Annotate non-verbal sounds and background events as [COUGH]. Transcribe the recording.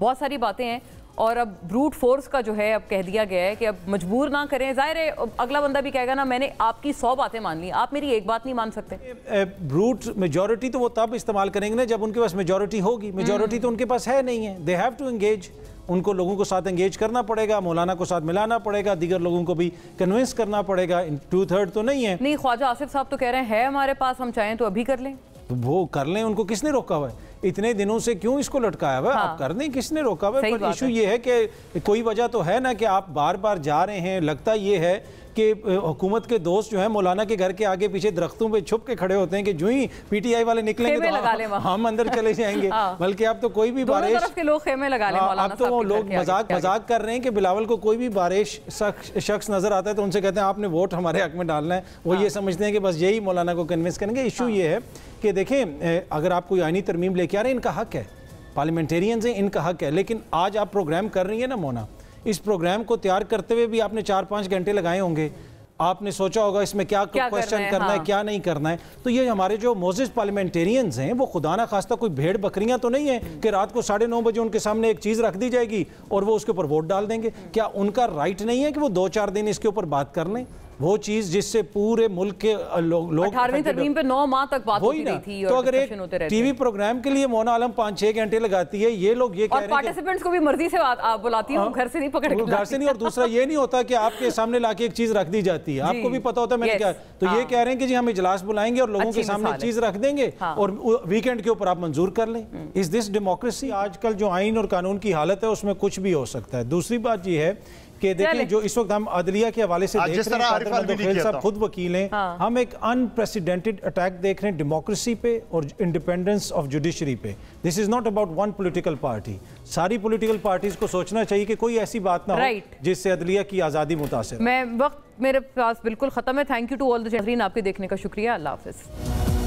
बहुत सारी बातें हैं और अब ब्रूट फोर्स का जो है अब कह दिया गया है कि अब मजबूर ना करें जाहिर है अगला बंदा भी कहेगा ना मैंने आपकी सौ बातें मान ली आप मेरी एक बात नहीं मान सकते ब्रूट मेजोरिटी तो वो तब इस्तेमाल करेंगे ना जब उनके पास मेजोरिटी होगी मेजोरिटी हम्म। तो उनके पास है नहीं है दे हैव टू एंगेज उनको लोगों को साथ एंगेज करना पड़ेगा मौलाना को साथ मिलाना पड़ेगा दीगर लोगों को भी कन्विंस करना पड़ेगा टू थर्ड तो नहीं है नहीं ख्वाजा आसिफ साहब तो कह रहे हैं हमारे पास हम चाहें तो अभी कर लें तो वो कर लें उनको किसने रोका हुआ है इतने दिनों से क्यों इसको लटकाया हुआ है हाँ। आप कर दें किसने रोका हुआ है पर इशू ये है कि कोई वजह तो है ना कि आप बार बार जा रहे हैं लगता ये है कि हुकूमत के दोस्त जो है मौलाना के घर के आगे पीछे दरख्तों पर छुप के खड़े होते हैं कि जू ही पीटीआई वाले निकलेंगे तो हम अंदर चले जाएंगे [LAUGHS] हाँ। बल्कि आप तो कोई भी बारिश के लोग खेमे लगा ले आप हाँ, तो वो लोग मजाक मजाक कर रहे हैं कि बिलावल को कोई भी बारिश शख्स नजर आता है तो उनसे कहते हैं आपने वोट हमारे हक में डालना है वो हाँ। ये समझते हैं कि बस यही मौलाना को कन्विंस करेंगे इशू ये है कि देखें अगर आप कोई आइनी तरमीम लेके आ रहे हैं इनका हक है पार्लियामेंटेरियंस हैं इनका हक है लेकिन आज आप प्रोग्राम कर रही है ना मोना इस प्रोग्राम को तैयार करते हुए भी आपने चार पाँच घंटे लगाए होंगे आपने सोचा होगा इसमें क्या, क्वेश्चन कर करना हाँ। है क्या नहीं करना है तो ये हमारे जो मोजिज पार्लियामेंटेरियंस हैं वो खुदा ना खास्ता कोई भेड़ बकरियां तो नहीं है कि रात को साढ़े नौ बजे उनके सामने एक चीज़ रख दी जाएगी और वो उसके ऊपर वोट डाल देंगे क्या उनका राइट नहीं है कि वो दो चार दिन इसके ऊपर बात कर लें वो चीज जिससे पूरे मुल्क के लोग तरमीम पे नौ माह तक बात होती रही थी और तो अगर एक टीवी प्रोग्राम के लिए मोना आलम पाँच छह घंटे लगाती है ये लोग ये कह रहे पार्टिसिपेंट्स को भी मर्जी से बात आप बुलाती है हाँ। घर से नहीं पकड़ घर से नहीं और दूसरा ये नहीं होता कि आपके सामने लाके एक चीज रख दी जाती है [LAUGHS] आपको भी पता होता है मैंने क्या तो ये हाँ। कह रहे हैं कि जी हम इजलास बुलाएंगे और लोगों के सामने चीज रख देंगे हाँ। और वीकेंड के ऊपर आप मंजूर कर लें इस दिस डेमोक्रेसी आजकल जो आइन और कानून की हालत है उसमें कुछ भी हो सकता है दूसरी बात यह है कि देखिए जो इस वक्त हम अदलिया के हवाले से देख रहे हैं साहब खुद वकील हैं हाँ। हम एक अनप्रेसिडेंटेड अटैक देख रहे हैं डेमोक्रेसी पे और इंडिपेंडेंस ऑफ जुडिशरी पे this is not about one political party सारी पॉलिटिकल पार्टीज को सोचना चाहिए कि कोई ऐसी बात ना हो जिससे अदलिया की आज़ादी मुतासर मैं वक्त मेरे पास बिल्कुल ख़त्म है थैंक यू टू ऑल दिन आपके देखने का शुक्रिया अल्लाह हाफिज़